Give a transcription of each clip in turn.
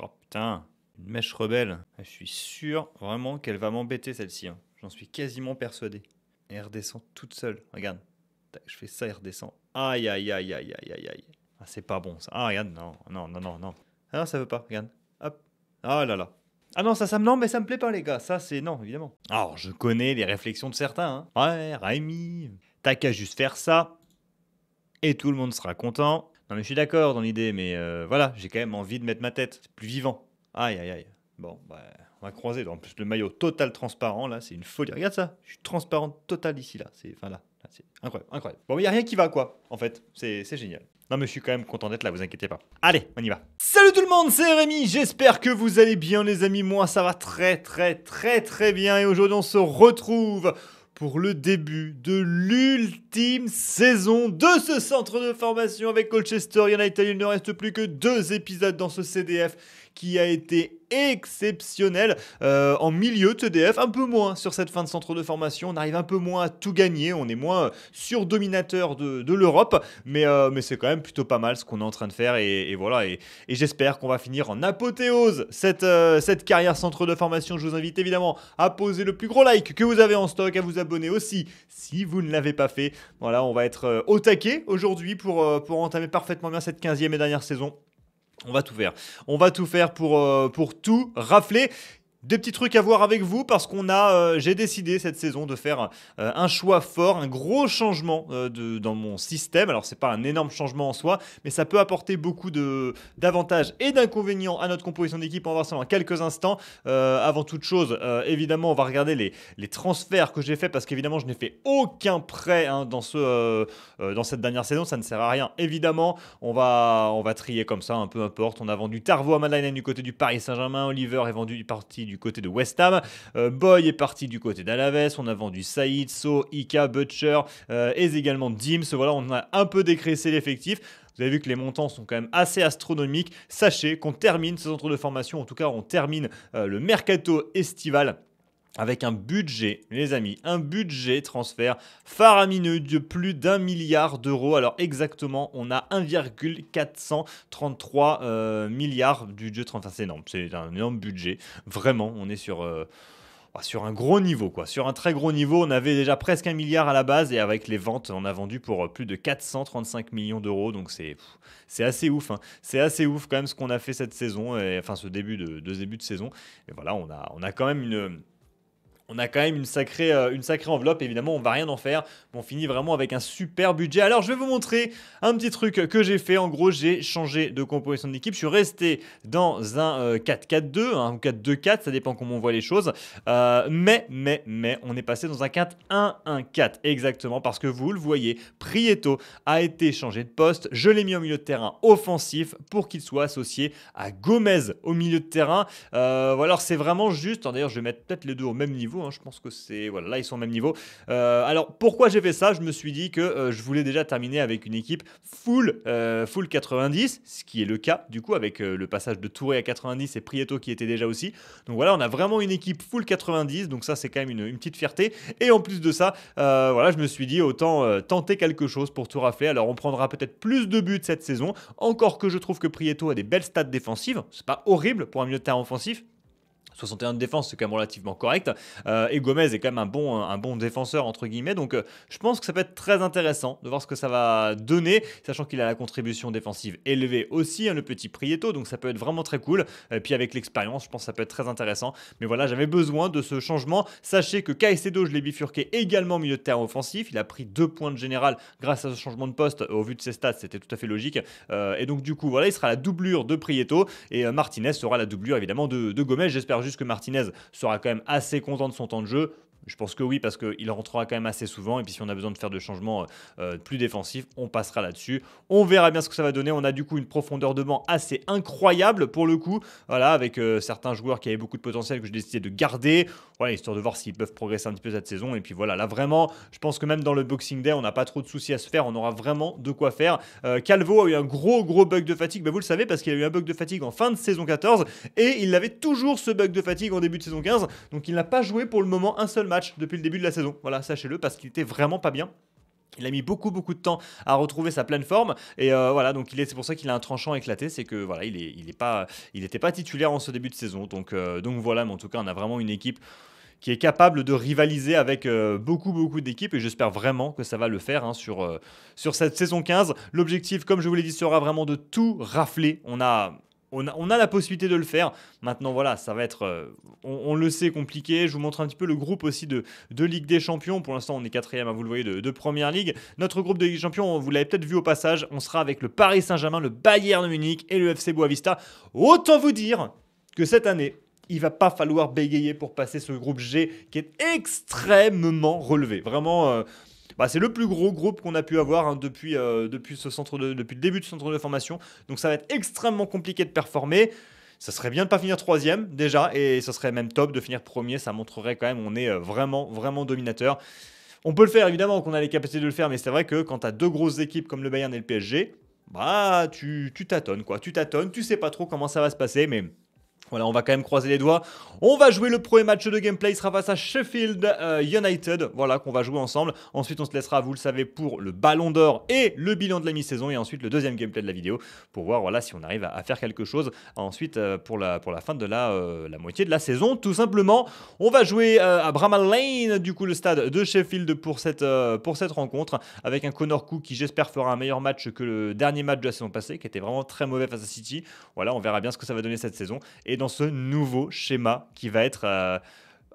Oh putain, une mèche rebelle. Ah, je suis sûr vraiment qu'elle va m'embêter celle-ci. Hein. J'en suis quasiment persuadé. elle redescend toute seule. Regarde. Je fais ça, elle redescend. Aïe, aïe, aïe, aïe, aïe, aïe, Ah, c'est pas bon ça. Ah, regarde, non, non, non, non, non. Ah non, ça veut pas, regarde. Hop. Ah là là. Ah non, ça, ça me. Non, mais ça me plaît pas, les gars. Ça, c'est non, évidemment. Alors, je connais les réflexions de certains. hein. Ouais, Raimi, t'as qu'à juste faire ça. Et tout le monde sera content. Non, mais je suis d'accord dans l'idée, mais euh, voilà, j'ai quand même envie de mettre ma tête. C'est plus vivant. Aïe, aïe, aïe. Bon, bah, on va croiser. En plus, le maillot total transparent, là, c'est une folie. Regarde ça, je suis transparent total ici, là. C'est, enfin, là, c'est incroyable, incroyable. Bon, il n'y a rien qui va, quoi, en fait. C'est, c'est génial. Non mais je suis quand même content d'être là, vous inquiétez pas. Allez, on y va. Salut tout le monde, c'est Rémi, j'espère que vous allez bien les amis, moi ça va très très très très bien et aujourd'hui on se retrouve pour le début de l'ultime saison de ce centre de formation avec Colchester United. Il ne reste plus que deux épisodes dans ce CDF qui a été exceptionnel euh, en milieu TDF, un peu moins sur cette fin de centre de formation, on arrive un peu moins à tout gagner, on est moins surdominateur de, de l'Europe, mais, euh, c'est quand même plutôt pas mal ce qu'on est en train de faire et, voilà, et, j'espère qu'on va finir en apothéose euh, cette, carrière centre de formation. Je vous invite évidemment à poser le plus gros like que vous avez en stock, à vous abonner aussi si vous ne l'avez pas fait. Voilà, on va être au taquet aujourd'hui pour, pour entamer parfaitement bien cette 15e et dernière saison. On va tout faire. On va tout faire pour, euh, tout rafler. Des petits trucs à voir avec vous parce qu'on a, euh, j'ai décidé cette saison de faire euh, un choix fort, un gros changement euh, de, dans mon système. Alors c'est pas un énorme changement en soi, mais ça peut apporter beaucoup de d'avantages et d'inconvénients à notre composition d'équipe. On va voir ça dans quelques instants. avant toute chose, évidemment, on va regarder les, transferts que j'ai fait parce qu'évidemment je n'ai fait aucun prêt hein, dans ce dans cette dernière saison. Ça ne sert à rien. Évidemment, on va on va trier comme ça, un peu importe. On a vendu Tarvo à Madeleine du côté du Paris Saint-Germain, Oliver est vendu parti du du côté de West Ham. Euh, Boy est parti du côté d'Alaves. On a vendu Saïd, So, Ika, Butcher euh, et également Dims. Voilà, on a un peu décréssé l'effectif. Vous avez vu que les montants sont quand même assez astronomiques. Sachez qu'on termine ce centre de formation, en tout cas on termine euh, le mercato estival avec un budget, les amis, un budget transfert faramineux de plus d'un milliard d'euros. Alors exactement, on a 1,433 euh, milliards du jeu transfert. C'est énorme, c'est un énorme budget. Vraiment, on est sur... Euh, bah, sur un gros niveau, quoi. Sur un très gros niveau, on avait déjà presque un milliard à la base et avec les ventes, on a vendu pour euh, plus de 435 millions d'euros. Donc c'est c'est assez ouf. Hein. C'est assez ouf quand même ce qu'on a fait cette saison, et, enfin ce début de, début de saison. Et voilà, on a on a quand même une on a quand même une sacrée, euh, une sacrée enveloppe. Évidemment, on va rien en faire. on finit vraiment avec un super budget. Alors, je vais vous montrer un petit truc que j'ai fait. En gros, j'ai changé de composition d'équipe. Je suis resté dans un 4-4-2, un 4-2-4. Ça dépend comment on voit les choses. Euh, mais, mais, mais, on est passé dans un 4-1-1-4. Exactement, parce que vous le voyez, Prieto a été changé de poste. Je l'ai mis au milieu de terrain offensif pour qu'il soit associé à Gomez au milieu de terrain. alors euh, c'est vraiment juste. D'ailleurs, je vais mettre peut-être les deux au même niveau Hein. Je pense que c'est. Voilà, là, ils sont au même niveau. Euh, alors, pourquoi j'ai fait ça Je me suis dit que euh, je voulais déjà terminer avec une équipe full, euh, full 90, ce qui est le cas, du coup, avec le passage de Touré à 90 et Prieto qui était déjà aussi. Donc voilà, on a vraiment une équipe full 90. Donc ça, c'est quand même une, petite fierté. Et en plus de ça, voilà, je me suis dit autant tenter quelque chose pour tout rafler. Alors, on prendra peut-être plus de buts cette saison. Encore que je trouve que Prieto a des belles stats défensives. C'est pas horrible pour un milieu de terrain offensif, 61 de défense, c'est quand même relativement correct. Euh, et Gomez est quand même un bon, un bon défenseur, entre guillemets. Donc, euh, je pense que ça peut être très intéressant de voir ce que ça va donner, sachant qu'il a la contribution défensive élevée aussi, hein, le petit Prieto. Donc, ça peut être vraiment très cool. Et puis, avec l'expérience, je pense que ça peut être très intéressant. Mais voilà, j'avais besoin de ce changement. Sachez que Caicedo, je l'ai bifurqué également milieu de terrain offensif. Il a pris deux points de général grâce à ce changement de poste. Au vu de ses stats, c'était tout à fait logique. Euh, et donc, du coup, voilà, il sera la doublure de Prieto. Et Martinez sera la doublure, évidemment, de, de Gomez. J'espère juste que Martinez sera quand même assez content de son temps de jeu je pense que oui, parce qu'il rentrera quand même assez souvent. Et puis si on a besoin de faire de changements euh, euh, plus défensifs, on passera là-dessus. On verra bien ce que ça va donner. On a du coup une profondeur de banc assez incroyable pour le coup. Voilà, avec euh, certains joueurs qui avaient beaucoup de potentiel que j'ai décidé de garder. Voilà, histoire de voir s'ils peuvent progresser un petit peu cette saison. Et puis voilà, là vraiment, je pense que même dans le Boxing Day, on n'a pas trop de soucis à se faire. On aura vraiment de quoi faire. Calvo a eu un gros gros bug de fatigue. Ben, vous le savez parce qu'il a eu un bug de fatigue en fin de saison 14 et il avait toujours ce bug de fatigue en début de saison 15. Donc il n'a pas joué pour le moment un seul match depuis le début de la saison. Voilà, sachez-le, parce qu'il était vraiment pas bien. Il a mis beaucoup beaucoup de temps à retrouver sa pleine forme et euh, voilà donc il est c'est pour ça qu'il a un tranchant éclaté c'est que voilà il est il est pas il n'était pas titulaire en ce début de saison donc euh, donc voilà mais en tout cas on a vraiment une équipe qui est capable de rivaliser avec euh, beaucoup beaucoup d'équipes et j'espère vraiment que ça va le faire hein, sur, sur cette saison 15. L'objectif, comme je vous l'ai dit, sera vraiment de tout rafler. On a on a, la possibilité de le faire. Maintenant, voilà, ça va être, euh, on, le sait, compliqué. Je vous montre un petit peu le groupe aussi de, de Ligue des Champions. Pour l'instant, on est quatrième, hein, vous le voyez, de, Première Ligue. Notre groupe de Ligue des Champions, vous l'avez peut-être vu au passage, on sera avec le Paris Saint-Germain, le Bayern Munich et le FC Boavista. Autant vous dire que cette année, il va pas falloir bégayer pour passer ce groupe G qui est extrêmement relevé. Vraiment. Euh, bah, c'est le plus gros groupe qu'on a pu avoir hein, depuis, euh, depuis, ce centre de, depuis le début du centre de formation. Donc ça va être extrêmement compliqué de performer. Ça serait bien de ne pas finir troisième déjà, et ça serait même top de finir premier. Ça montrerait quand même qu'on est euh, vraiment, vraiment dominateur. On peut le faire évidemment, qu'on a les capacités de le faire, mais c'est vrai que quand tu as deux grosses équipes comme le Bayern et le PSG, bah tu, tu tâtonnes quoi, tu tâtonnes, tu sais pas trop comment ça va se passer, mais voilà, on va quand même croiser les doigts. On va jouer le premier match de gameplay, il sera face à Sheffield euh, United, voilà, qu'on va jouer ensemble. Ensuite, on se laissera, vous le savez, pour le Ballon d'Or et le bilan de la mi-saison, et ensuite le deuxième gameplay de la vidéo, pour voir voilà, si on arrive à, faire quelque chose ensuite euh, pour, la, pour la fin de la, euh, la moitié de la saison, tout simplement. On va jouer à Bramall Lane, du coup, le stade de Sheffield pour cette, pour cette rencontre, avec un Connor Cook qui, j'espère, fera un meilleur match que le dernier match de la saison passée, qui était vraiment très mauvais face à City. Voilà, on verra bien ce que ça va donner cette saison. Et dans ce nouveau schéma qui va être euh,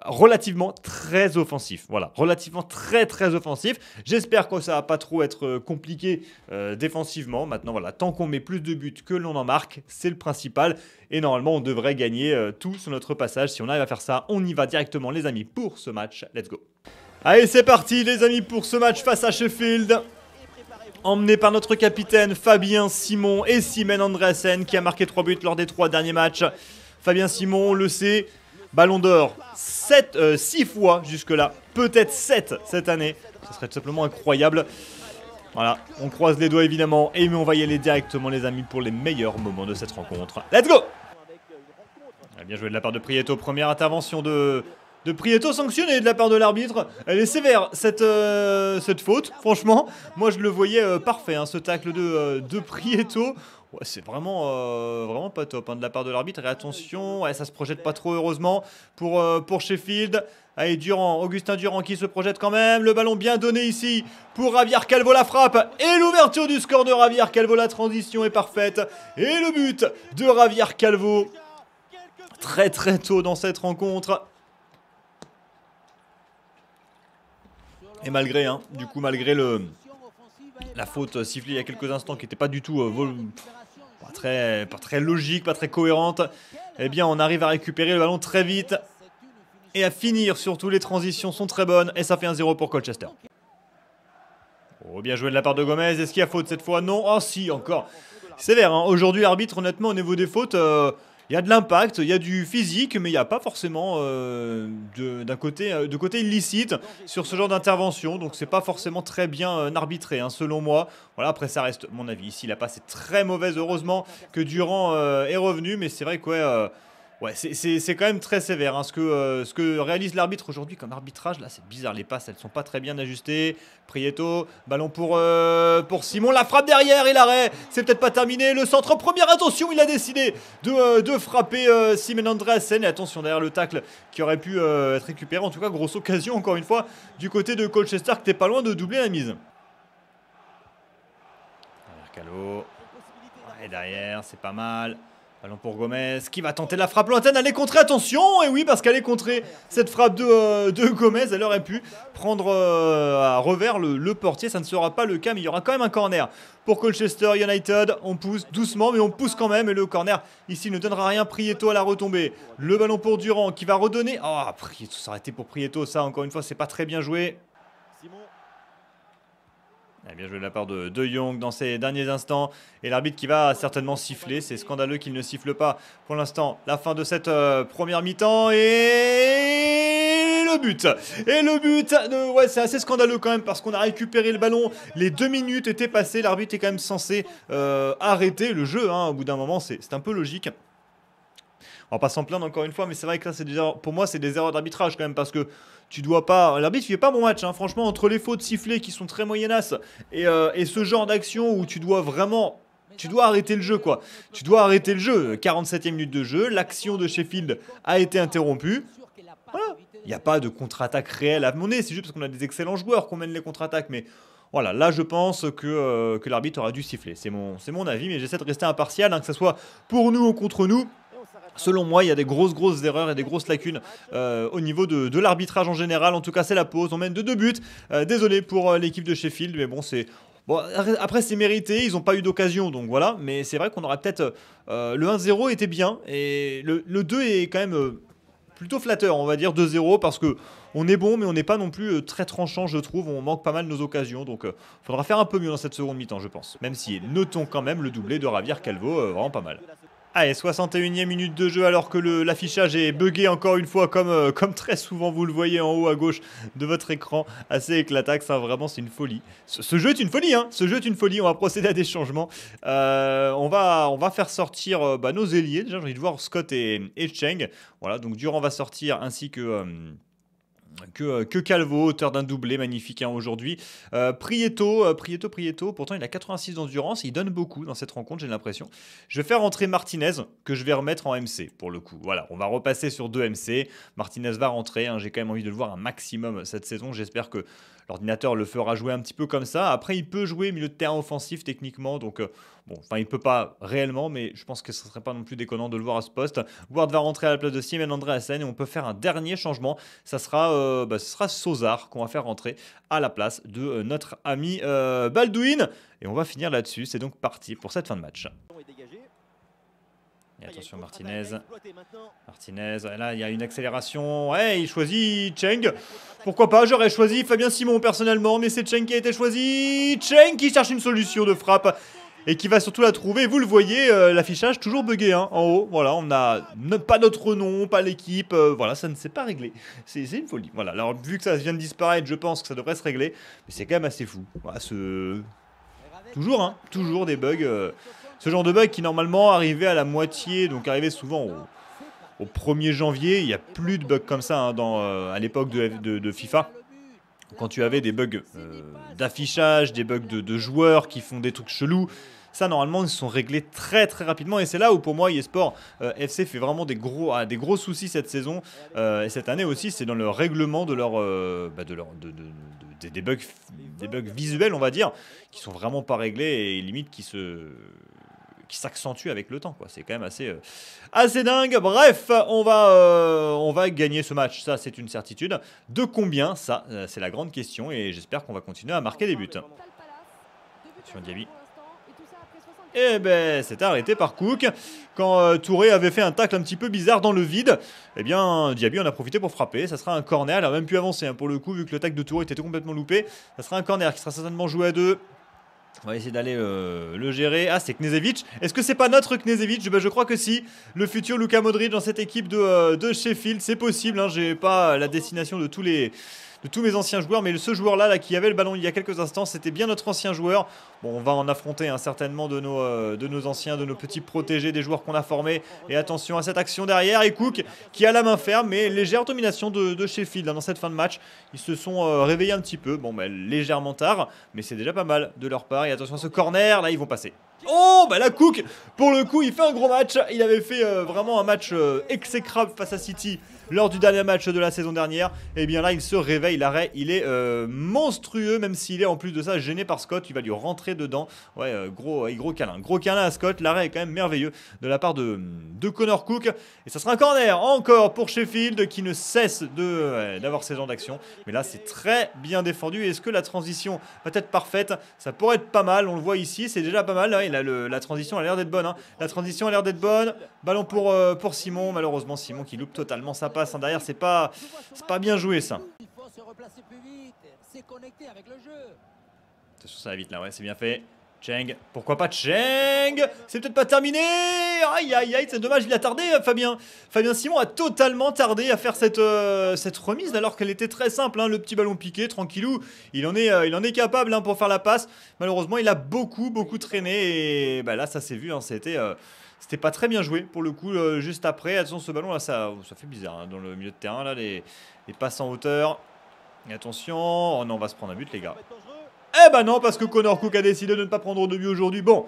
relativement très offensif. Voilà, relativement très très offensif. J'espère que ça va pas trop être euh, compliqué euh, défensivement. Maintenant, voilà, tant qu'on met plus de buts que l'on en marque, c'est le principal. Et normalement, on devrait gagner tout sur notre passage. Si on arrive à faire ça, on y va directement, les amis, pour ce match. Let's go. Allez, c'est parti, les amis, pour ce match face à Sheffield. Emmené par notre capitaine Fabien Simon et Simen Andresen qui a marqué 3 buts lors des 3 derniers matchs. Fabien Simon, le sait, Ballon d'Or 7, 6 euh, fois jusque-là, peut-être 7 cette année. Ce serait tout simplement incroyable. Voilà, on croise les doigts évidemment, et mais on va y aller directement les amis pour les meilleurs moments de cette rencontre. Let's go Bien joué de la part de Prieto, première intervention de, de Prieto sanctionné de la part de l'arbitre. Elle est sévère, cette, euh, cette faute, franchement. Moi, je le voyais euh, parfait, hein, ce tacle de, de Prieto c'est vraiment, euh, vraiment pas top hein, de la part de l'arbitre. Et attention, ouais, ça se projette pas trop heureusement pour, euh, pour Sheffield. Allez, Durand, Augustin Durand qui se projette quand même. Le ballon bien donné ici pour Javier Calvo. La frappe et l'ouverture du score de Javier Calvo. La transition est parfaite. Et le but de Javier Calvo. Très très tôt dans cette rencontre. Et malgré, hein, du coup, malgré le, la faute sifflée il y a quelques instants qui n'était pas du tout euh, vol pas très, logique, pas très cohérente, eh bien on arrive à récupérer le ballon très vite et à finir surtout les transitions sont très bonnes et ça fait un 0 pour Colchester. Oh bien joué de la part de Gomez, est-ce qu'il y a faute cette fois Non, oh si encore. Sévère, hein. aujourd'hui arbitre honnêtement au niveau des fautes... Euh, il y a de l'impact, il y a du physique, mais il n'y a pas forcément euh, d'un côté, euh, de côté illicite sur ce genre d'intervention. Donc c'est pas forcément très bien euh, arbitré, hein, selon moi. Voilà, après ça reste mon avis. Ici, la passe est très mauvaise, heureusement que Durand est revenu, mais c'est vrai que ouais, Ouais, c'est quand même très sévère. Hein. Ce, que, euh, ce que réalise l'arbitre aujourd'hui comme arbitrage, là, c'est bizarre. Les passes, elles sont pas très bien ajustées. Prieto, ballon pour, euh, pour Simon. La frappe derrière et l'arrêt. C'est peut-être pas terminé. Le centre, première attention, il a décidé de, euh, de frapper Simon Andreasen. Et attention, derrière le tacle qui aurait pu être récupéré. En tout cas, grosse occasion, encore une fois, du côté de Colchester, qui n'était pas loin de doubler la mise. Et derrière, c'est pas mal. Ballon pour Gomez qui va tenter la frappe lointaine. Elle est contrée, attention Et oui, parce qu'elle est contrée. Cette frappe de, euh, Gomez, elle aurait pu prendre euh, à revers le, portier. Ça ne sera pas le cas, mais il y aura quand même un corner. Pour Colchester United, on pousse doucement, mais on pousse quand même. Et le corner, ici, ne donnera rien. Prieto à la retombée. Le ballon pour Durand qui va redonner. Ah, oh, Prieto, s'arrêter pour Prieto, ça, encore une fois, c'est pas très bien joué. Eh bien joué de la part de De Jong dans ces derniers instants. Et l'arbitre qui va certainement siffler. C'est scandaleux qu'il ne siffle pas pour l'instant la fin de cette euh, première mi-temps. Et le but Et le but Ouais, c'est assez scandaleux quand même parce qu'on a récupéré le ballon. Les deux minutes étaient passées. L'arbitre est quand même censé euh, arrêter le jeu. Hein. Au bout d'un moment, c'est un peu logique. On va pas s'en encore une fois, mais c'est vrai que là, c'est déjà, pour moi, c'est des erreurs d'arbitrage quand même, parce que tu dois pas. L'arbitre, fait pas bon match, hein. franchement, entre les fautes sifflées qui sont très moyennasses euh, et, ce genre d'action où tu dois vraiment tu dois arrêter le jeu, quoi. Tu dois arrêter le jeu. 47e minute de jeu, l'action de Sheffield a été interrompue. Il n'y a pas de contre-attaque réelle à mener, c'est juste parce qu'on a des excellents joueurs qu'on mène les contre-attaques. Mais voilà, là je pense que, euh, l'arbitre aura dû siffler. C'est mon, mon avis, mais j'essaie de rester impartial, hein, que ce soit pour nous ou contre nous selon moi, il y a des grosses, grosses erreurs et des grosses lacunes euh, au niveau de, l'arbitrage en général. En tout cas, c'est la pause. On mène de deux buts. Euh, désolé pour euh, l'équipe de Sheffield, mais bon, c'est. Bon, après, c'est mérité, ils n'ont pas eu d'occasion, donc voilà. Mais c'est vrai qu'on aura peut-être. le 1-0 était bien, et le, 2 est quand même plutôt flatteur, on va dire 2-0, parce que on est bon, mais on n'est pas non plus très tranchant, je trouve. On manque pas mal de nos occasions, donc il faudra faire un peu mieux dans cette seconde mi-temps, je pense. Même si notons quand même le doublé de Javier Calvo, vraiment pas mal. Allez, 61e minute de jeu alors que l'affichage est bugué encore une fois comme, euh, comme très souvent vous le voyez en haut à gauche de votre écran. Assez éclataque, hein, ça vraiment c'est une folie. Ce, jeu est une folie, hein ce jeu est une folie, on va procéder à des changements. Euh, on, va, on va faire sortir euh, bah, nos ailiers, déjà j'ai envie de voir Scott et, Cheng. Voilà, donc Durand va sortir ainsi que... Euh, que, Calvo, auteur d'un doublé magnifique hein, aujourd'hui. Euh, Prieto, euh, Prieto, Prieto, pourtant il a 86 d'endurance, il donne beaucoup dans cette rencontre, j'ai l'impression. Je vais faire rentrer Martinez, que je vais remettre en MC pour le coup. Voilà, on va repasser sur deux MC. Martinez va rentrer, hein, j'ai quand même envie de le voir un maximum cette saison. J'espère que L'ordinateur le fera jouer un petit peu comme ça. Après, il peut jouer milieu de terrain offensif techniquement. Donc, euh, bon, enfin, il peut pas réellement, mais je pense que ce ne serait pas non plus déconnant de le voir à ce poste. Ward va rentrer à la place de Simon Andreasen et on peut faire un dernier changement. Ça sera, euh, bah, ce sera Sozar qu'on va faire rentrer à la place de euh, notre ami Baldwin. Et on va finir là-dessus. C'est donc parti pour cette fin de match. Ah, et attention Martinez. Martinez, là il y a une accélération. Ouais, il choisit Cheng. Pourquoi pas, j'aurais choisi Fabien Simon personnellement, mais c'est Cheng qui a été choisi. Cheng qui cherche une solution de frappe et qui va surtout la trouver. Vous le voyez, euh, l'affichage toujours buggé hein, en haut. Voilà, on n'a pas notre nom, pas l'équipe. Euh, voilà, ça ne s'est pas réglé. C'est une folie. Voilà, alors vu que ça vient de disparaître, je pense que ça devrait se régler. Mais c'est quand même assez fou. Voilà, ce... Toujours, hein, toujours des bugs. Ce genre de bug qui normalement arrivait à la moitié, donc arrivait souvent au, 1er janvier. Il n'y a plus de bugs comme ça hein, dans, euh, à l'époque de, FIFA. Quand tu avais des bugs euh, d'affichage, des bugs de, joueurs qui font des trucs chelous. Ça, normalement, ils sont réglés très très rapidement. Et c'est là où, pour moi, eSport euh, FC fait vraiment des gros, des gros soucis cette saison. et cette année aussi, c'est dans le règlement de leur, bah, des, bugs, des bugs visuels, on va dire, qui sont vraiment pas réglés et limite qui se, qui s'accentue avec le temps. Quoi. C'est quand même assez, euh, assez dingue. Bref, on va, euh, on va gagner ce match, ça c'est une certitude. De combien, ça euh, c'est la grande question et j'espère qu'on va continuer à marquer des buts. Hein. Sur Diaby. Et eh ben, c'est arrêté par Cook. Quand Touré avait fait un tacle un petit peu bizarre dans le vide, eh bien, Diaby en a profité pour frapper. Ça sera un corner. Il a même pu avancer hein, pour le coup, vu que le tacle de Touré était complètement loupé. Ça sera un corner qui sera certainement joué à deux. On va essayer d'aller euh, le gérer. Ah, c'est Knezevic. Est-ce que c'est pas notre Knezevic eh ben, Je crois que si. Le futur Luca Modric dans cette équipe euh, de, Sheffield, c'est possible. Hein. J'ai pas la destination de tous les de tous mes anciens joueurs. Mais ce joueur-là qui avait le ballon il y a quelques instants, c'était bien notre ancien joueur. Bon, on va en affronter un hein, certainement de nos, euh, de nos anciens, de nos petits protégés, des joueurs qu'on a formés. Et attention à cette action derrière. Et Cook qui a la main ferme, mais légère domination de, Sheffield hein, dans cette fin de match. Ils se sont euh, réveillés un petit peu. Bon, bah, légèrement tard, mais c'est déjà pas mal de leur part. Et attention à ce corner, là, ils vont passer. Oh, bah la Cook, pour le coup, il fait un gros match. Il avait fait euh, vraiment un match euh, exécrable face à City lors du dernier match de la saison dernière. Et eh bien là, il se réveille. L'arrêt, il est euh, monstrueux, même s'il est en plus de ça gêné par Scott. Il va lui rentrer dedans. Ouais, gros, gros câlin. Gros câlin à Scott. L'arrêt est quand même merveilleux de la part de, de Connor Cook. Et ça sera un corner encore pour Sheffield qui ne cesse d'avoir ses gens d'action. Mais là, c'est très bien défendu. Est-ce que la transition va être parfaite Ça pourrait être pas mal. On le voit ici. C'est déjà pas mal la transition a l'air d'être bonne. Hein. La transition a l'air d'être bonne. Ballon pour, euh, pour Simon. Malheureusement, Simon qui loupe totalement sa passe. Hein. Derrière, c'est pas, pas bien joué ça. Il faut se replacer plus vite. connecté avec le jeu. Attention, ça va vite là, ouais, c'est bien fait. Cheng, pourquoi pas Cheng C'est peut-être pas terminé Aïe aïe aïe, c'est dommage, il a tardé euh, Fabien Fabien Simon a totalement tardé à faire cette, euh, cette remise alors qu'elle était très simple, hein, le petit ballon piqué, tranquillou, il en est, euh, il en est capable hein, pour faire la passe. Malheureusement, il a beaucoup beaucoup traîné et bah là ça s'est vu, hein, c'était... c'était pas très bien joué pour le coup juste après. Attention ce ballon là ça, oh, fait bizarre dans le milieu de terrain là les, passes en hauteur. Et attention, oh on va se prendre un but les gars. Eh ben non, parce que Connor Cook a décidé de ne pas prendre de but aujourd'hui. Bon,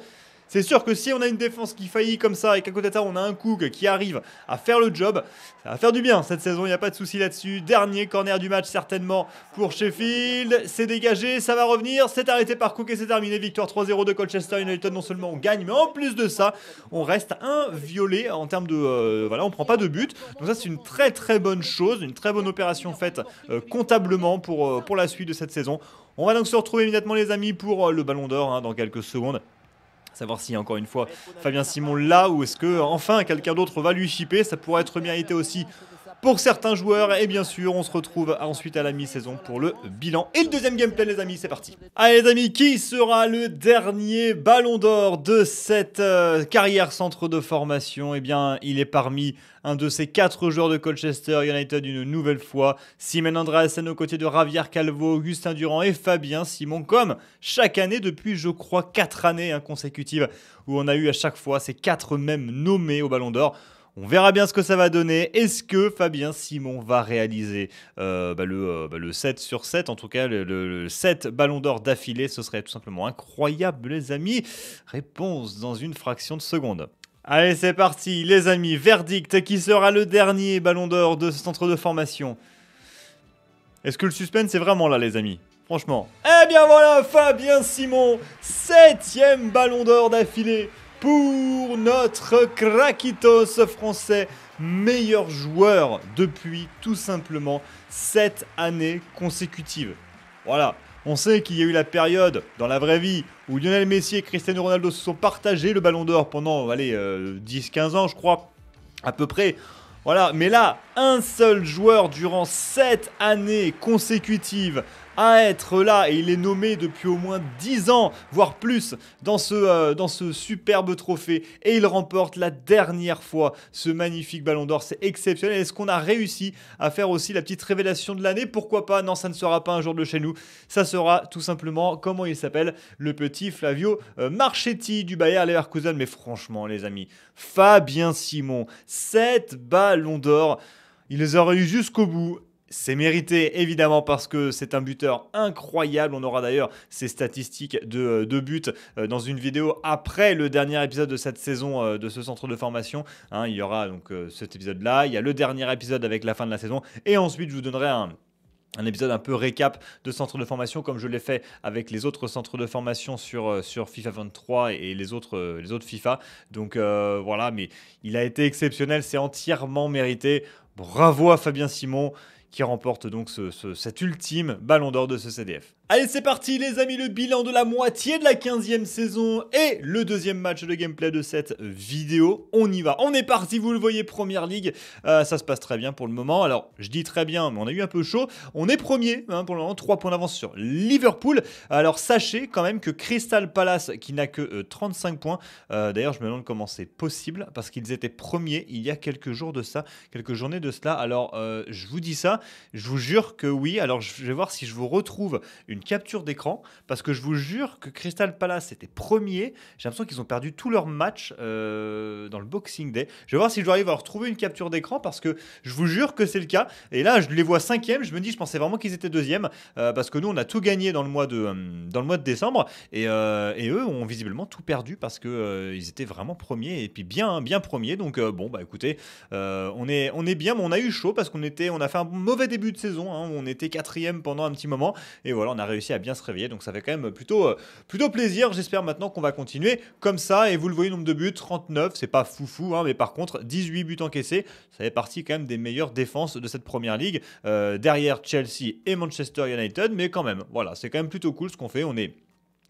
c'est sûr que si on a une défense qui faillit comme ça et qu'à côté de ça on a un Cook qui arrive à faire le job, ça va faire du bien cette saison, il n'y a pas de souci là-dessus. Dernier corner du match certainement pour Sheffield. C'est dégagé, ça va revenir, c'est arrêté par Cook et c'est terminé. Victoire 3-0 de Colchester United. Non seulement on gagne, mais en plus de ça, on reste inviolé en termes de... Euh, voilà, on prend pas de but. Donc ça c'est une très très bonne chose, une très bonne opération faite euh, comptablement pour, euh, pour la suite de cette saison. On va donc se retrouver immédiatement les amis pour euh, le ballon d'or hein, dans quelques secondes. s'il savoir si encore une fois Fabien Simon là ou est-ce que enfin quelqu'un d'autre va lui chipper. Ça pourrait être mérité aussi pour certains joueurs. Et bien sûr, on se retrouve ensuite à la mi-saison pour le bilan. Et le deuxième gameplay, les amis, c'est parti. Allez, ah, les amis, qui sera le dernier ballon d'or de cette euh, carrière centre de formation Eh bien, il est parmi un de ces quatre joueurs de Colchester United une nouvelle fois. Simon est aux côtés de Javier Calvo, Augustin Durand et Fabien Simon, comme chaque année depuis, je crois, quatre années hein, consécutives où on a eu à chaque fois ces quatre mêmes nommés au ballon d'or. On verra bien ce que ça va donner. Est-ce que Fabien Simon va réaliser euh, bah, le, 7 euh, bah, sur 7, en tout cas le, 7 ballon d'or d'affilée Ce serait tout simplement incroyable, les amis. Réponse dans une fraction de seconde. Allez, c'est parti, les amis. Verdict qui sera le dernier ballon d'or de ce centre de formation Est-ce que le suspense est vraiment là, les amis Franchement. Eh bien voilà, Fabien Simon, septième ballon d'or d'affilée pour notre Krakitos français, meilleur joueur depuis tout simplement 7 années consécutives. Voilà, on sait qu'il y a eu la période dans la vraie vie où Lionel Messi et Cristiano Ronaldo se sont partagés le ballon d'or pendant 10-15 euh, ans je crois, à peu près. Voilà, mais là, un seul joueur durant 7 années consécutives à être là et il est nommé depuis au moins 10 ans, voire plus, dans ce, euh, dans ce superbe trophée et il remporte la dernière fois ce magnifique ballon d'or. C'est exceptionnel. Est-ce qu'on a réussi à faire aussi la petite révélation de l'année Pourquoi pas Non, ça ne sera pas un jour de chez nous. Ça sera tout simplement, comment il s'appelle, le petit Flavio euh, Marchetti du Bayer Leverkusen. Mais franchement, les amis, Fabien Simon, 7 ballons d'or. Il les aurait eu jusqu'au bout c'est mérité évidemment parce que c'est un buteur incroyable. On aura d'ailleurs ces statistiques de, euh, buts euh, dans une vidéo après le dernier épisode de cette saison euh, de ce centre de formation. Hein. il y aura donc cet épisode-là, il y a le dernier épisode avec la fin de la saison et ensuite je vous donnerai un épisode un peu récap de centre de formation comme je l'ai fait avec les autres centres de formation sur, sur FIFA 23 et les autres, les autres FIFA. Donc voilà, mais il a été exceptionnel, c'est entièrement mérité. Bravo à Fabien Simon qui remporte donc ce, cet ultime ballon d'or de ce CDF. Allez, c'est parti les amis, le bilan de la moitié de la 15e saison et le deuxième match de gameplay de cette vidéo. On y va, on est parti, vous le voyez, Première Ligue, euh, ça se passe très bien pour le moment. Alors, je dis très bien, mais on a eu un peu chaud. On est premier hein, pour le moment, 3 points d'avance sur Liverpool. Alors, sachez quand même que Crystal Palace, qui n'a que 35 euh, points, euh, d'ailleurs, je me demande comment c'est possible, parce qu'ils étaient premiers il y a quelques jours de ça, quelques journées de cela. Alors, je vous dis ça, je vous jure que oui. Alors, je vais voir si je vous retrouve une capture d'écran, parce que je vous jure que Crystal Palace était premier. J'ai l'impression qu'ils ont perdu tous leurs matchs euh, dans le Boxing Day. Je vais voir si je vais arriver à retrouver une capture d'écran, parce que je vous jure que c'est le cas. Et là, je les vois cinquième. Je me dis, je pensais vraiment qu'ils étaient deuxième, euh, parce que nous, on a tout gagné dans le mois de, euh, dans le mois de décembre, et, eux ont visiblement tout perdu parce que ils étaient vraiment premiers et puis bien, bien premiers. Donc bon, bah écoutez, on est, on est bien, mais on a eu chaud parce qu'on était, on a fait un bon mauvais début de saison. Hein, on était quatrième pendant un petit moment. Et voilà, on a réussi à bien se réveiller. Donc ça fait quand même plutôt, euh, plutôt plaisir. J'espère maintenant qu'on va continuer comme ça. Et vous le voyez, nombre de buts 39. C'est pas fou fou, hein, mais par contre, 18 buts encaissés. Ça fait partie quand même des meilleures défenses de cette première ligue. Euh, derrière Chelsea et Manchester United. Mais quand même, voilà, c'est quand même plutôt cool ce qu'on fait. On est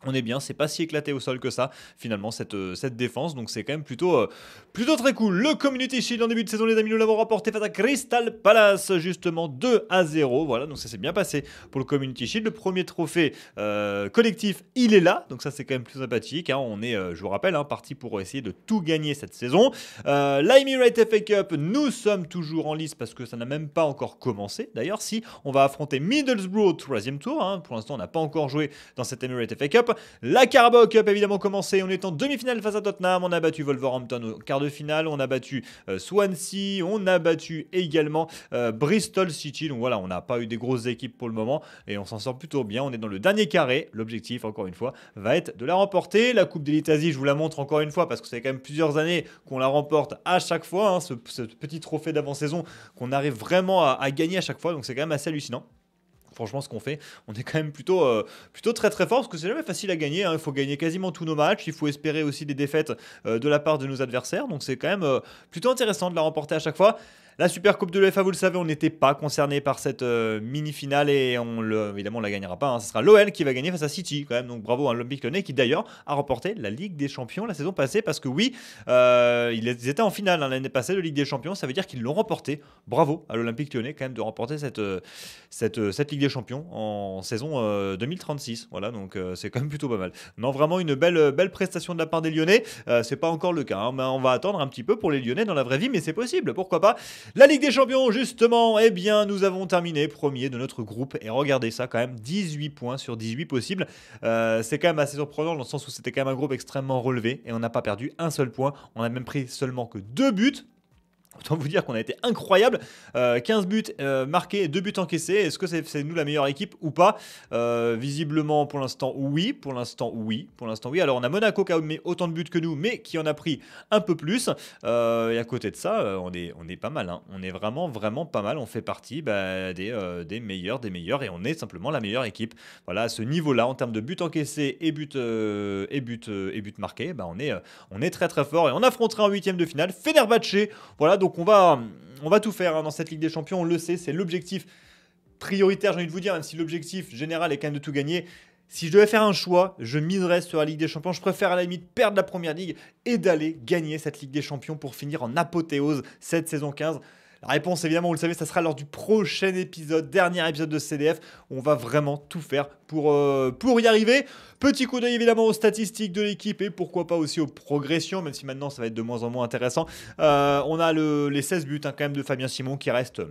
on est bien, c'est pas si éclaté au sol que ça, finalement, cette, euh, cette défense. Donc, c'est quand même plutôt, euh, plutôt très cool. Le Community Shield en début de saison, les amis, nous l'avons remporté face à Crystal Palace, justement 2 à 0. Voilà, donc ça s'est bien passé pour le Community Shield. Le premier trophée euh, collectif, il est là. Donc, ça, c'est quand même plus sympathique. Hein. On est, je vous rappelle, hein, parti pour essayer de tout gagner cette saison. Euh, L'Emirate FA Cup, nous sommes toujours en lice parce que ça n'a même pas encore commencé. D'ailleurs, si on va affronter Middlesbrough au troisième tour, hein, pour l'instant, on n'a pas encore joué dans cette Emirate FA Cup. La Carabao Cup évidemment commencé. On est en demi-finale face à Tottenham. On a battu Wolverhampton au quart de finale. On a battu euh, Swansea. On a battu également euh, Bristol City. Donc voilà, on n'a pas eu des grosses équipes pour le moment et on s'en sort plutôt bien. On est dans le dernier carré. L'objectif, encore une fois, va être de la remporter. La Coupe d'Élite je vous la montre encore une fois parce que c'est quand même plusieurs années qu'on la remporte à chaque fois. Hein, ce, petit trophée d'avant-saison qu'on arrive vraiment à, à gagner à chaque fois. Donc c'est quand même assez hallucinant franchement, ce qu'on fait, on est quand même plutôt, euh, plutôt très très fort parce que c'est jamais facile à gagner. Hein. Il faut gagner quasiment tous nos matchs. Il faut espérer aussi des défaites euh, de la part de nos adversaires. Donc c'est quand même euh, plutôt intéressant de la remporter à chaque fois. La Super Coupe de l'UEFA, vous le savez, on n'était pas concerné par cette euh, mini-finale et on le, évidemment on la gagnera pas. Hein. Ce sera l'OL qui va gagner face à City quand même. Donc bravo à l'Olympique Lyonnais qui d'ailleurs a remporté la Ligue des Champions la saison passée parce que oui, euh, ils étaient en finale hein, l'année passée de Ligue des Champions. Ça veut dire qu'ils l'ont remporté. Bravo à l'Olympique Lyonnais quand même de remporter cette, euh, cette, cette Ligue des Champions en saison 2036. Voilà, donc c'est quand même plutôt pas mal. Non, vraiment une belle, belle prestation de la part des Lyonnais. Ce n'est pas encore le cas, hein, mais on va attendre un petit peu pour les Lyonnais dans la vraie vie, mais c'est possible. Pourquoi pas la Ligue des Champions, justement, eh bien, nous avons terminé premier de notre groupe. Et regardez ça, quand même, 18 points sur 18 possibles. Euh, c'est quand même assez surprenant dans le sens où c'était quand même un groupe extrêmement relevé et on n'a pas perdu un seul point. On a même pris seulement que deux buts. Autant vous dire qu'on a été incroyable. 15 euh, buts euh, marqués, 2 buts encaissés. Est-ce que c'est nous la meilleure équipe ou pas euh, Visiblement, pour l'instant, oui. Pour l'instant, oui. Pour l'instant, oui. Alors, on a Monaco qui a mis autant de buts que nous, mais qui en a pris un peu plus. et à côté de ça, on est, on est pas mal. Hein. On est vraiment, vraiment pas mal. On fait partie bah, des, des, meilleurs, des meilleurs. Et on est simplement la meilleure équipe. Voilà, à ce niveau-là, en termes de buts encaissés et buts, et buts, et buts marqués, bah, on, est, on est très, très fort. Et on affrontera en huitième de finale Fenerbahce. Voilà, donc on va, on va tout faire hein, dans cette Ligue des Champions, on le sait, c'est l'objectif prioritaire, j'ai envie de vous dire, même si l'objectif général est quand même de tout gagner. Si je devais faire un choix, je miserais sur la Ligue des Champions. Je préfère à la limite perdre la Première Ligue et d'aller gagner cette Ligue des Champions pour finir en apothéose cette saison 15. La réponse, évidemment, vous le savez, ça sera lors du prochain épisode, dernier épisode de CDF. On va vraiment tout faire pour, euh, pour y arriver. Petit coup d'œil évidemment aux statistiques de l'équipe et pourquoi pas aussi aux progressions, même si maintenant ça va être de moins en moins intéressant. Euh, on a les 16 buts hein, quand même de Fabien Simon qui reste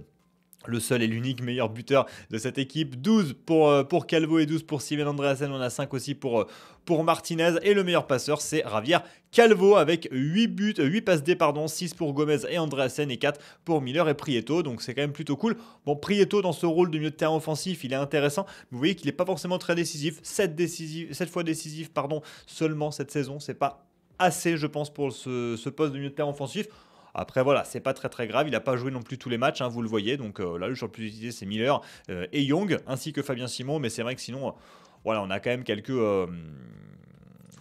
le seul et l'unique meilleur buteur de cette équipe. 12 pour, euh, pour Calvo et 12 pour Steven Andreasen. On a 5 aussi pour, euh, pour Martinez. Et le meilleur passeur, c'est Javier Calvo avec 8 buts, 8 euh, passes D, pardon, 6 pour Gomez et Andreasen et 4 pour Miller et Prieto. Donc c'est quand même plutôt cool. Bon, Prieto dans ce rôle de milieu de terrain offensif, il est intéressant. Mais vous voyez qu'il n'est pas forcément très décisif. 7, décisif, fois décisif, pardon, seulement cette saison. C'est pas assez, je pense, pour ce poste de milieu de terrain offensif. Après, voilà, c'est pas très très grave. Il n'a pas joué non plus tous les matchs, hein, vous le voyez. Donc euh, là, le joueur le plus utilisé, c'est Miller euh, et Young, ainsi que Fabien Simon. Mais c'est vrai que sinon, voilà, on a quand même quelques euh,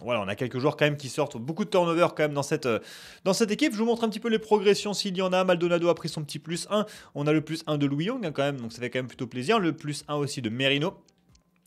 voilà, on a quelques joueurs quand même qui sortent, beaucoup de turnovers quand même dans cette, dans cette équipe. Je vous montre un petit peu les progressions s'il y en a. Maldonado a pris son petit plus 1. On a le plus 1 de Louis Young hein, quand même, donc ça fait quand même plutôt plaisir. Le plus 1 aussi de Merino.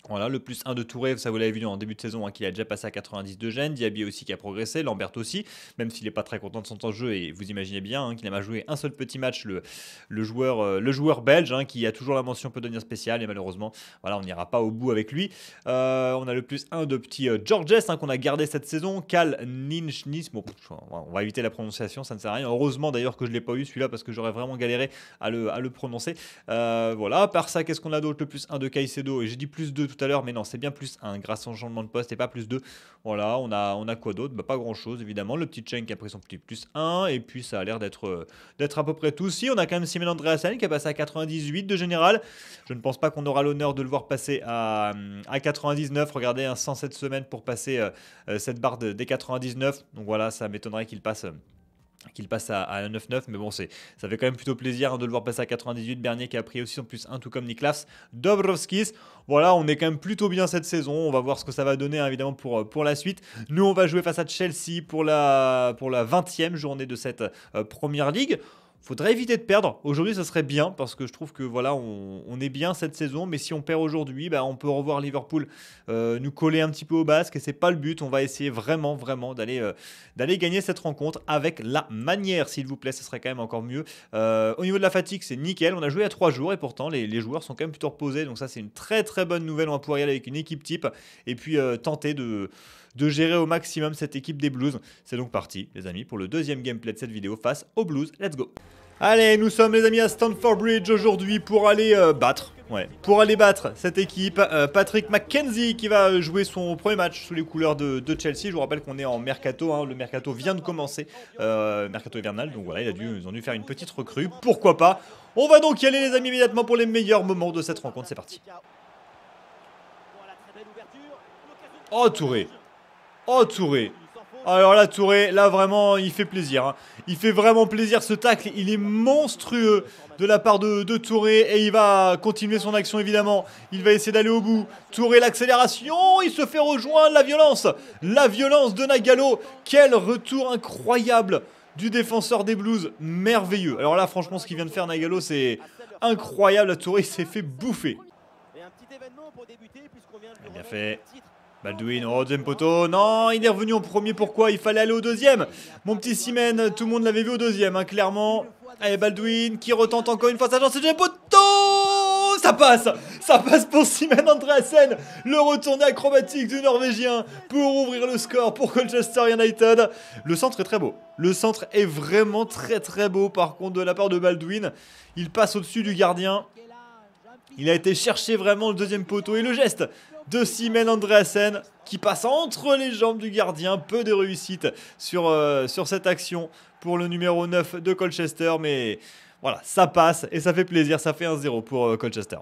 Voilà, le plus 1 de Touré, ça vous l'avez vu en début de saison, hein, qu'il a déjà passé à 90 de gêne, Diaby aussi qui a progressé, Lambert aussi, même s'il n'est pas très content de son temps de jeu, et vous imaginez bien hein, qu'il n'a pas joué un seul petit match, le, le joueur, euh, le joueur belge, hein, qui a toujours la mention devenir spécial et malheureusement, voilà, on n'ira pas au bout avec lui. Euh, on a le plus 1 de petit euh, Georges, hein, qu'on a gardé cette saison, Cal Ninchnis, bon, on va éviter la prononciation, ça ne sert à rien, heureusement d'ailleurs que je ne l'ai pas eu celui-là, parce que j'aurais vraiment galéré à le, à le prononcer. voilà, par ça, qu'est-ce qu'on a d'autre Le plus 1 de Caicedo, et j'ai dit plus 2 tout à l'heure, mais non, c'est bien plus 1 grâce au changement de poste et pas plus 2. Voilà, on a, on a quoi d'autre bah, Pas grand-chose, évidemment. Le petit Chen qui a pris son petit plus 1, et puis ça a l'air d'être euh, d'être à peu près tout. Si, on a quand même Simon Andreasen qui a passé à 98 de général. Je ne pense pas qu'on aura l'honneur de le voir passer à, à 99. Regardez, un 107 semaines pour passer euh, euh, cette barre des 99. Donc voilà, ça m'étonnerait qu'il passe qu'il passe à, 9-9, mais bon, c'est, ça fait quand même plutôt plaisir hein, de le voir passer à 98. Bernier qui a pris aussi en plus un tout comme Niklas Dobrovskis. Voilà, on est quand même plutôt bien cette saison. On va voir ce que ça va donner, hein, évidemment, pour, euh, pour la suite. Nous, on va jouer face à Chelsea pour la, pour la 20e journée de cette euh, première ligue faudrait éviter de perdre. Aujourd'hui, ça serait bien parce que je trouve que voilà, on, est bien cette saison. Mais si on perd aujourd'hui, bah, on peut revoir Liverpool euh, nous coller un petit peu au basque et c'est pas le but. On va essayer vraiment, vraiment d'aller euh, gagner cette rencontre avec la manière, s'il vous plaît. Ce serait quand même encore mieux. Euh, au niveau de la fatigue, c'est nickel. On a joué à trois jours et pourtant, les, les joueurs sont quand même plutôt reposés. Donc, ça, c'est une très très bonne nouvelle. On va pouvoir y aller avec une équipe type et puis tenter de de gérer au maximum cette équipe des Blues. C'est donc parti, les amis, pour le deuxième gameplay de cette vidéo face aux Blues. Let's go Allez, nous sommes les amis à Stanford Bridge aujourd'hui pour aller euh, battre. Ouais, pour aller battre cette équipe, euh, Patrick McKenzie qui va euh, jouer son premier match sous les couleurs de, Chelsea. Je vous rappelle qu'on est en mercato, hein. le mercato vient de commencer, mercato hivernal, donc voilà, il a dû, ils ont dû faire une petite recrue, pourquoi pas. On va donc y aller les amis immédiatement pour les meilleurs moments de cette rencontre, c'est parti. Entouré oh, Touré, Oh Touré alors là, Touré, là vraiment, il fait plaisir. Hein. Il fait vraiment plaisir ce tacle. Il est monstrueux de la part de, Touré et il va continuer son action évidemment. Il va essayer d'aller au bout. Touré, l'accélération, il se fait rejoindre. La violence, la violence de Nagalo. Quel retour incroyable du défenseur des Blues. Merveilleux. Alors là, franchement, ce qu'il vient de faire Nagalo, c'est incroyable. Touré, il s'est fait bouffer. Bien fait. Baldwin, oh deuxième poteau, non, il est revenu en premier, pourquoi Il fallait aller au deuxième Mon petit Simen, tout le monde l'avait vu au deuxième, hein, clairement. Allez eh, Baldwin, qui retente encore une fois sa chance, deuxième poteau Ça passe Ça passe pour Simen Andreasen Le retourné acrobatique du Norvégien pour ouvrir le score pour Colchester United. Le centre est très beau. Le centre est vraiment très très beau par contre de la part de Baldwin. Il passe au-dessus du gardien. Il a été chercher vraiment le deuxième poteau et le geste de Simen Andreasen qui passe entre les jambes du gardien. Peu de réussite sur, euh, sur cette action pour le numéro 9 de Colchester, mais voilà, ça passe et ça fait plaisir, ça fait 1-0 pour euh, Colchester.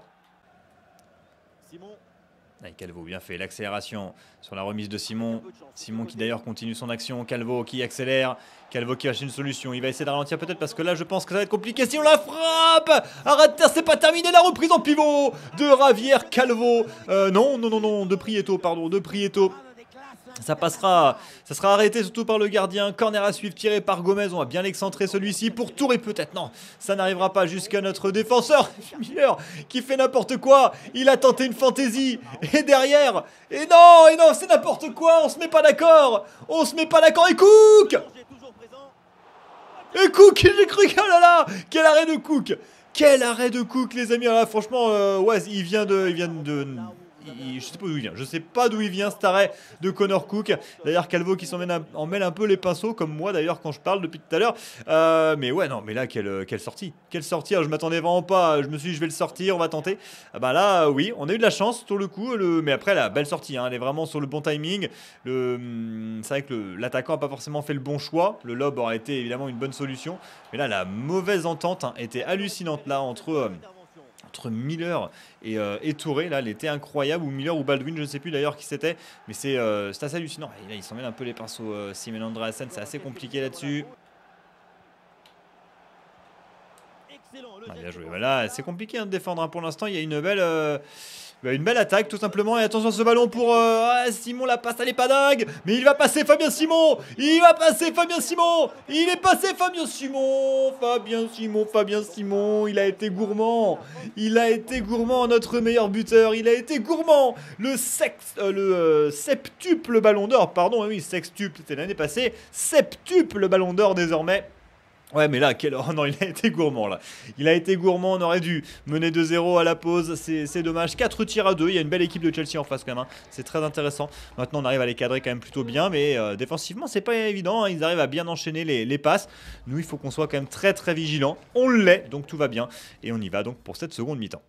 Calvo, bien fait. L'accélération sur la remise de Simon. Simon qui d'ailleurs continue son action. Calvo qui accélère. Calvo qui cherche une solution. Il va essayer de ralentir peut-être parce que là, je pense que ça va être compliqué. Si la frappe Arrête, c'est pas terminé. La reprise en pivot de Ravière Calvo. Euh, non, non, non, non. De Prieto, pardon. De Prieto. Ça passera, ça sera arrêté surtout par le gardien. Corner à suivre, tiré par Gomez. On va bien l'excentrer celui-ci pour et peut-être. Non, ça n'arrivera pas jusqu'à notre défenseur Miller qui fait n'importe quoi. Il a tenté une fantaisie et derrière. Et non, et non, c'est n'importe quoi. On se met pas d'accord. On se met pas d'accord. Et Cook Et Cook, j'ai cru que oh là là, quel arrêt de Cook. Quel arrêt de Cook, les amis. Ah, franchement, euh, il vient de, il vient de je sais pas d'où il vient. Je sais pas d'où il vient cet arrêt de Connor Cook. D'ailleurs, Calvo qui s'en mêle, un, peu les pinceaux, comme moi d'ailleurs quand je parle depuis tout à l'heure. Euh, mais ouais, non, mais là, quelle, sortie. Quelle sortie. Ah, je m'attendais vraiment pas. Je me suis dit, je vais le sortir, on va tenter. Ah bah là, oui, on a eu de la chance sur le coup. Mais après, la belle sortie. Hein. elle est vraiment sur le bon timing. Le... Hmm, c'est vrai que l'attaquant a pas forcément fait le bon choix. Le lob aurait été évidemment une bonne solution. Mais là, la mauvaise entente hein, était hallucinante là entre. Euh, entre Miller et, étouré euh, Touré, là, l'été incroyable, ou Miller ou Baldwin, je ne sais plus d'ailleurs qui c'était, mais c'est euh, assez hallucinant. il s'en mêle un peu les pinceaux, euh, Simon Andreasen, c'est assez compliqué là-dessus. Ah, bien joué. Voilà, c'est compliqué hein, de défendre hein. pour l'instant. Il y a une belle, euh, bah, une belle attaque tout simplement et attention à ce ballon pour euh, ah, Simon la passe à est pas dingue mais il va passer Fabien Simon il va passer Fabien Simon il est passé Fabien Simon Fabien Simon Fabien Simon il a été gourmand il a été gourmand notre meilleur buteur il a été gourmand le euh, le euh, septuple ballon d'or pardon oui sextuple c'était l'année passée septuple ballon d'or désormais Ouais, mais là, quel... Oh non, il a été gourmand là. Il a été gourmand, on aurait dû mener 2-0 à la pause, c'est dommage. 4 tirs à 2, il y a une belle équipe de Chelsea en face quand même, hein. c'est très intéressant. Maintenant, on arrive à les cadrer quand même plutôt bien, mais euh, défensivement, c'est pas évident, hein. ils arrivent à bien enchaîner les, passes. Nous, il faut qu'on soit quand même très très vigilant. On l'est, donc tout va bien, et on y va donc pour cette seconde mi-temps.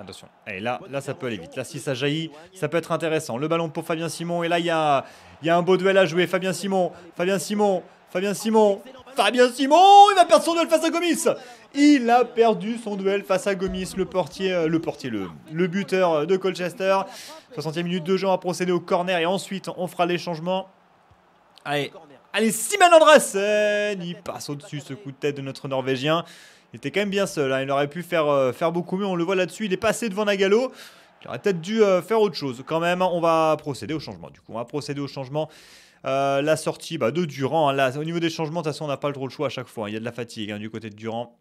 Attention. Et là, là, ça peut aller vite. Là, si ça jaillit, ça peut être intéressant. Le ballon pour Fabien Simon. Et là, il y a, y a un beau duel à jouer. Fabien Simon, Fabien Simon, Fabien Simon. Fabien Simon, il va perdre son duel face à Gomis. Il a perdu son duel face à Gomis, le portier, euh, le portier, le, buteur euh, de Colchester. 60e minute, de gens à procéder au corner et ensuite on fera les changements. Allez, allez, Simon Andresen, eh, il passe au-dessus ce coup de tête de notre Norvégien. Il était quand même bien seul, hein. il aurait pu faire, euh, faire beaucoup mieux, on le voit là-dessus, il est passé devant Nagalo. J'aurais peut-être dû euh, faire autre chose. Quand même, hein, on va procéder au changement. Du coup, on va procéder au changement. Euh, la sortie bah, de Durand. Hein. au niveau des changements, de toute façon, on n'a pas le trop de choix à chaque fois. Hein. Il y a de la fatigue du côté de Durand.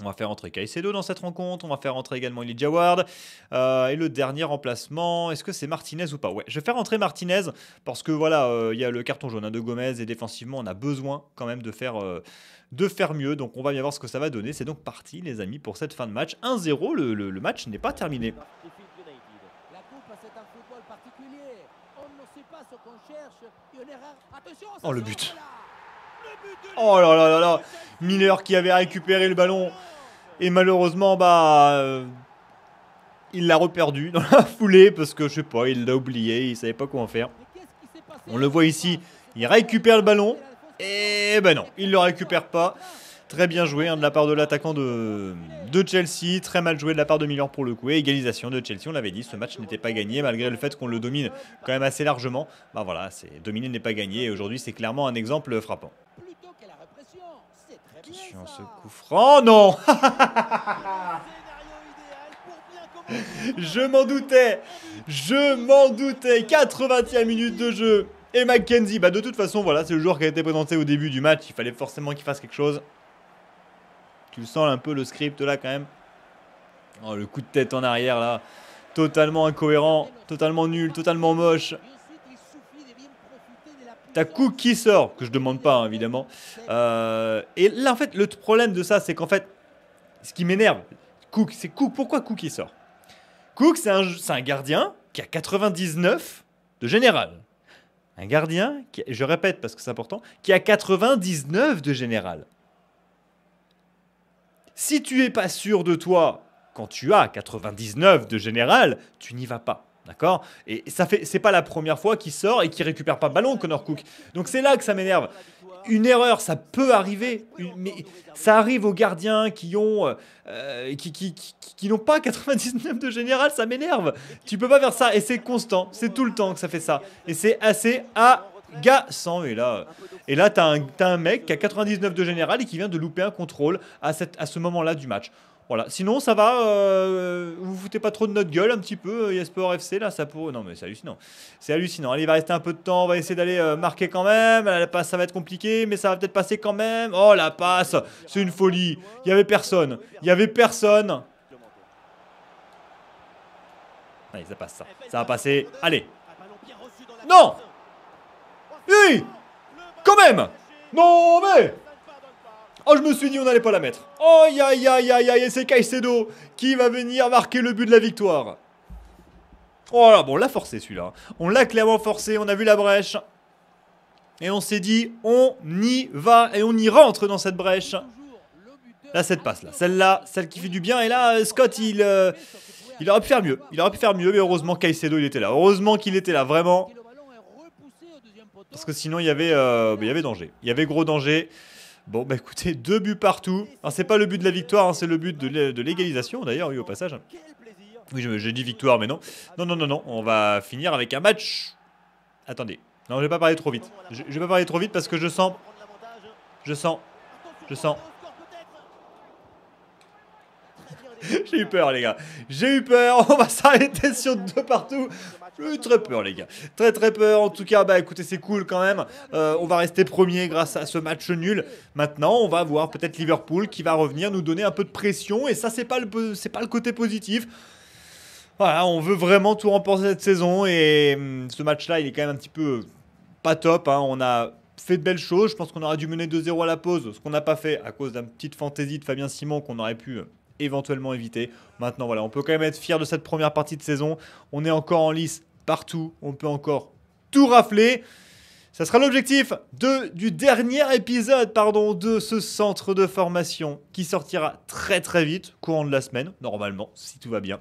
On va faire entrer Caicedo dans cette rencontre. On va faire entrer également Elijah Ward. Euh, et le dernier remplacement, est-ce que c'est Martinez ou pas Ouais, je vais faire entrer Martinez parce que voilà, il y a le carton jaune de Gomez et défensivement, on a besoin quand même de faire, de faire mieux. Donc on va bien voir ce que ça va donner. C'est donc parti, les amis, pour cette fin de match. 1-0, le match n'est pas terminé. Oh le but. Oh là là là là. Miller qui avait récupéré le ballon. Et malheureusement, bah. Euh, il l'a reperdu dans la foulée parce que je sais pas, il l'a oublié, il savait pas quoi en faire. On le voit ici, il récupère le ballon. Et ben non, il le récupère pas. Très bien joué hein, de la part de l'attaquant de, Chelsea, très mal joué de la part de Miller pour le coup. égalisation de Chelsea, on l'avait dit, ce match n'était pas gagné malgré le fait qu'on le domine quand même assez largement. Ben voilà, c'est dominer n'est pas gagné et aujourd'hui c'est clairement un exemple frappant. Oh, non Je m'en doutais Je m'en doutais 80e minute de jeu et Mackenzie, bah de toute façon, voilà, c'est le joueur qui a été présenté au début du match. Il fallait forcément qu'il fasse quelque chose tu sens un peu le script là quand même. Oh, le coup de tête en arrière là, totalement incohérent, totalement nul, totalement moche. T'as Cook qui sort, que je demande pas hein, évidemment. Euh, et là en fait le problème de ça c'est qu'en fait, ce qui m'énerve, Cook, c'est Cook, pourquoi Cook qui sort Cook c'est un, un gardien qui a 99 de général. Un gardien, qui, je répète parce que c'est important, qui a 99 de général. Si tu es pas sûr de toi, quand tu as 99 de général, tu n'y vas pas. D'accord Et ça fait, c'est pas la première fois qu'il sort et qu'il récupère pas le ballon, Connor Cook. Donc c'est là que ça m'énerve. Une erreur, ça peut arriver, mais ça arrive aux gardiens qui ont, euh, qui, qui, qui n'ont pas 99 de général, ça m'énerve. Tu peux pas faire ça et c'est constant, c'est tout le temps que ça fait ça et c'est assez à Gassant Et là, et là t'as un, mec qui a 99 de général et qui vient de louper un contrôle à, ce moment-là du match. Voilà. Sinon, ça va. Euh, vous foutez pas trop de notre gueule un petit peu. Yasper euh, FC, là, ça peut. Non, mais c'est hallucinant. C'est hallucinant. Allez, il va rester un peu de temps. On va essayer d'aller euh, marquer quand même. La passe, ça va être compliqué, mais ça va peut-être passer quand même. Oh, la passe C'est une folie. Il y avait personne. Il y avait personne. Allez, ça passe, ça. Ça va passer. Allez. Non oui Quand même Non mais Oh, je me suis dit, on n'allait pas la mettre. Oh, aïe, aïe, aïe, aïe, c'est Caicedo qui va venir marquer le but de la victoire. Oh bon, on l'a forcé celui-là. On l'a clairement forcé, on a vu la brèche. Et on s'est dit, on y va et on y rentre dans cette brèche. Là, cette passe, là. Celle-là, celle qui fait du bien. Et là, Scott, il, euh, il aurait pu faire mieux. Il aurait pu faire mieux, mais heureusement, Caicedo, il était là. Heureusement qu'il était là, vraiment. Parce que sinon, il y avait, euh, il y avait danger. Il y avait gros danger. Bon, bah écoutez, deux buts partout. Alors, c'est pas le but de la victoire, hein, c'est le but de l'égalisation, d'ailleurs, oui, au passage. Oui, j'ai dit victoire, mais non. Non, non, non, non. On va finir avec un match. Attendez. Non, je vais pas parler trop vite. Je, je vais pas parler trop vite parce que je sens. Je sens. Je sens. J'ai eu peur, les gars. J'ai eu peur. On va s'arrêter sur deux partout. J'ai eu très peur, les gars. Très, très peur. En tout cas, bah écoutez, c'est cool quand même. Euh, on va rester premier grâce à ce match nul. Maintenant, on va voir peut-être Liverpool qui va revenir nous donner un peu de pression. Et ça, c'est pas le, c'est pas le côté positif. Voilà, on veut vraiment tout remporter cette saison. Et hum, ce match-là, il est quand même un petit peu pas top. Hein. On a fait de belles choses. Je pense qu'on aurait dû mener 2-0 à la pause, ce qu'on n'a pas fait à cause d'une petite fantaisie de Fabien Simon qu'on aurait pu euh, éventuellement éviter. Maintenant, voilà, on peut quand même être fier de cette première partie de saison. On est encore en lice partout. On peut encore tout rafler. Ça sera l'objectif de, du dernier épisode pardon, de ce centre de formation qui sortira très très vite, courant de la semaine, normalement, si tout va bien.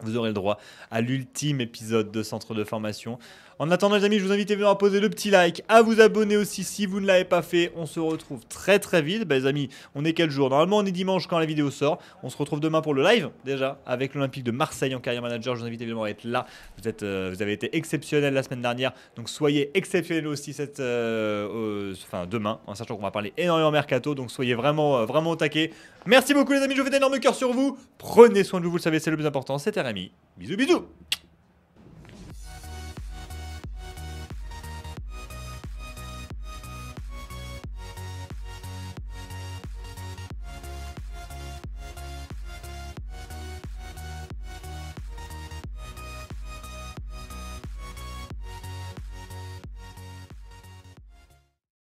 Vous aurez le droit à l'ultime épisode de centre de formation. En attendant les amis, je vous invite évidemment à poser le petit like, à vous abonner aussi si vous ne l'avez pas fait. On se retrouve très très vite. Bah, les amis, on est quel jour Normalement on est dimanche quand la vidéo sort. On se retrouve demain pour le live déjà avec l'Olympique de Marseille en carrière manager. Je vous invite évidemment à être là. Vous, êtes, euh, vous avez été exceptionnel la semaine dernière. Donc soyez exceptionnel aussi cette, euh, demain, en sachant qu'on va parler énormément mercato. Donc soyez vraiment, euh, vraiment au taquet. Merci beaucoup les amis, je vous fais d'énormes cœurs sur vous. Prenez soin de vous, vous le savez, c'est le plus important. C'était Rémi. Bisous bisous